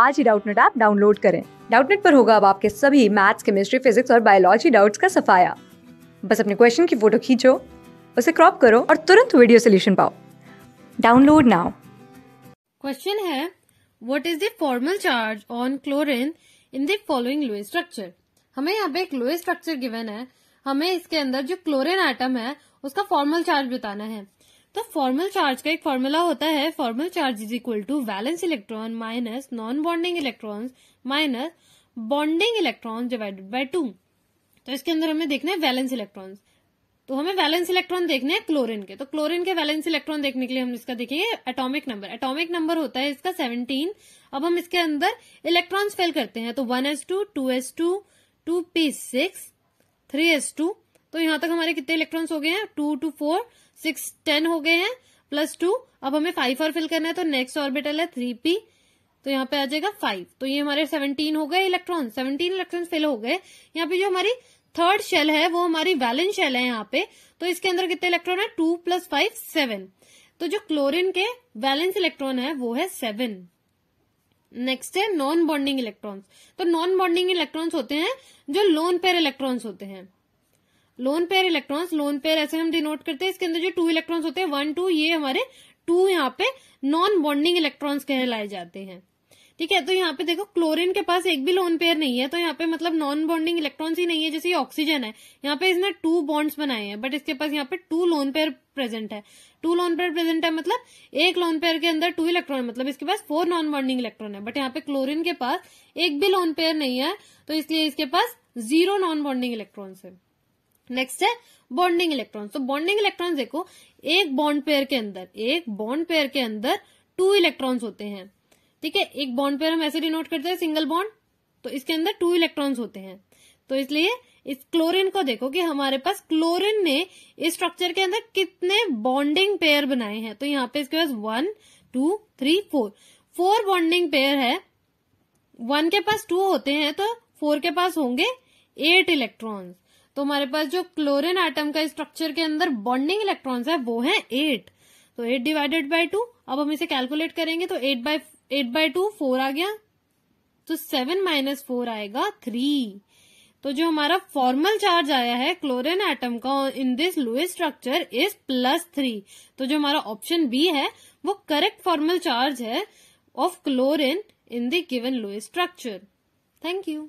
आज ही Doubtnut app download करें डाउटनेट पर होगा अब आपके सभी मैथ्स केमिस्ट्री फिजिक्स और बायोलॉजी डाउट्स का सफाया बस अपने क्वेश्चन की फोटो खींचो उसे क्रॉप करो और तुरंत वीडियो सोल्यूशन पाओ डाउनलोड नाउ क्वेश्चन है what is the formal charge on chlorine in the following Lewis structure हमें यहाँ पे एक लोए स्ट्रक्चर गिवन है हमें इसके अंदर जो क्लोरिन आइटम है उसका फॉर्मल चार्ज बताना है तो फॉर्मल चार्ज का एक फॉर्मूला होता है formal charge is equal to valence electron minus non bonding electron minus bonding electron divided by two तो इसके अंदर हमें देखना है वैलेंस इलेक्ट्रॉन तो हमें वैलेंस इलेक्ट्रॉन देखने हैं क्लोरीन के तो क्लोरीन के वैलेंस इलेक्ट्रॉन देखने के लिए हम इसका देखेंगे एटॉमिक नंबर एटॉमिक नंबर होता है इसका 17 अब हम इसके अंदर इलेक्ट्रॉन्स फेल करते हैं तो 1s2 2s2 2p6 3s2 तो यहां तक हमारे कितने इलेक्ट्रॉन्स हो गए हैं two two four six ten हो गए हैं प्लस टू अब हमें फाइव और फिल करना है तो नेक्स्ट ऑर्बिटल है थ्री पी तो यहाँ पे आ जाएगा फाइव तो ये हमारे सेवनटीन हो गए इलेक्ट्रॉन सेवनटीन इलेक्ट्रॉन फिल हो गए यहाँ पे जो हमारी थर्ड शेल है वो हमारी वैलेंस शेल है यहाँ पे तो इसके अंदर कितने इलेक्ट्रॉन है टू प्लस फाइव सेवन तो जो क्लोरिन के वैलेंस इलेक्ट्रॉन है वो है सेवन नेक्स्ट है नॉन बॉन्डिंग इलेक्ट्रॉन्स तो नॉन बॉन्डिंग इलेक्ट्रॉन्स होते हैं जो लोन पेयर इलेक्ट्रॉन्स होते हैं lone pair electrons lone pair ऐसे हम डिनोट करते हैं इसके अंदर जो टू इलेक्ट्रॉन्स होते हैं वन टू ये हमारे टू यहाँ पे नॉन बॉन्डिंग इलेक्ट्रॉन्स कहलाए जाते हैं ठीक है तो यहाँ पे देखो क्लोरीन के पास एक भी लोन पेयर नहीं है तो यहाँ पे मतलब नॉन बॉन्डिंग इलेक्ट्रॉन्स ही नहीं है जैसे ऑक्सीजन है यहाँ पे इसने टू बॉन्ड्स बनाए हैं बट इसके पास यहाँ पे टू लोन पेयर प्रेजेंट है टू लोन पेयर प्रेजेंट है मतलब एक लोन पेयर के अंदर टू इलेक्ट्रॉन मतलब इसके पास फोर नॉन बॉन्डिंग इलेक्ट्रॉन है बट यहाँ पे क्लोरिन के पास एक भी लोन पेयर नहीं है तो इसलिए इसके पास जीरो नॉन बॉन्डिंग इलेक्ट्रॉन्स है नेक्स्ट है बॉन्डिंग इलेक्ट्रॉन तो बॉन्डिंग इलेक्ट्रॉन्स देखो एक बॉन्ड पेयर के अंदर एक बॉन्ड पेयर के अंदर टू इलेक्ट्रॉन्स होते हैं ठीक है एक बॉन्ड पेयर हम ऐसे डिनोट करते हैं सिंगल बॉन्ड तो इसके अंदर टू इलेक्ट्रॉन्स होते हैं तो इसलिए इस क्लोरीन को देखो कि हमारे पास क्लोरीन ने इस स्ट्रक्चर के अंदर कितने बॉन्डिंग पेयर बनाए हैं तो यहाँ पे इसके पास one two three four four bonding pair है वन के पास टू होते हैं तो फोर के पास होंगे एट इलेक्ट्रॉन्स तो हमारे पास जो क्लोरीन आइटम का स्ट्रक्चर के अंदर बॉन्डिंग इलेक्ट्रॉन्स है वो है एट तो एट डिवाइडेड बाय टू अब हम इसे कैलकुलेट करेंगे तो eight by eight by two four आ गया तो सेवन माइनस फोर आएगा थ्री तो जो हमारा फॉर्मल चार्ज आया है क्लोरीन एटम का in this Lewis structure is plus three तो जो हमारा ऑप्शन बी है वो करेक्ट फॉर्मल चार्ज है of chlorine in the given Lewis structure thank you